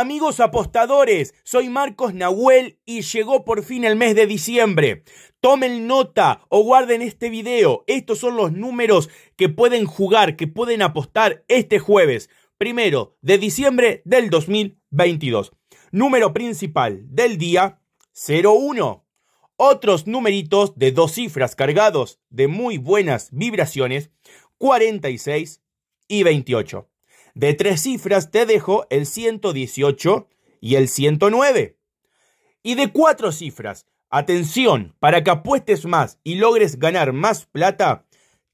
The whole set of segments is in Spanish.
Amigos apostadores, soy Marcos Nahuel y llegó por fin el mes de diciembre. Tomen nota o guarden este video. Estos son los números que pueden jugar, que pueden apostar este jueves, primero de diciembre del 2022. Número principal del día 01. Otros numeritos de dos cifras cargados de muy buenas vibraciones 46 y 28 de tres cifras te dejo el 118 y el 109. Y de cuatro cifras, atención, para que apuestes más y logres ganar más plata,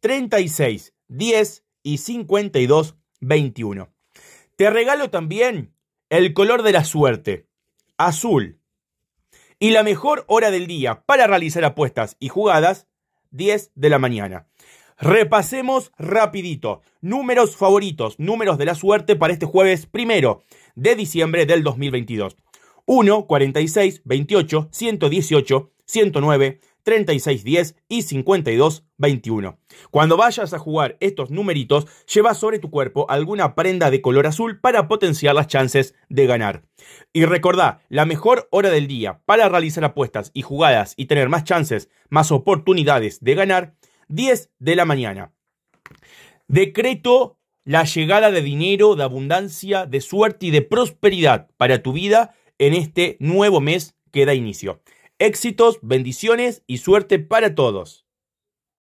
36, 10 y 52, 21. Te regalo también el color de la suerte, azul. Y la mejor hora del día para realizar apuestas y jugadas, 10 de la mañana. Repasemos rapidito. Números favoritos, números de la suerte para este jueves primero de diciembre del 2022. 1, 46, 28, 118, 109, 36, 10 y 52, 21. Cuando vayas a jugar estos numeritos, lleva sobre tu cuerpo alguna prenda de color azul para potenciar las chances de ganar. Y recordá, la mejor hora del día para realizar apuestas y jugadas y tener más chances, más oportunidades de ganar 10 de la mañana. Decreto la llegada de dinero, de abundancia, de suerte y de prosperidad para tu vida en este nuevo mes que da inicio. Éxitos, bendiciones y suerte para todos.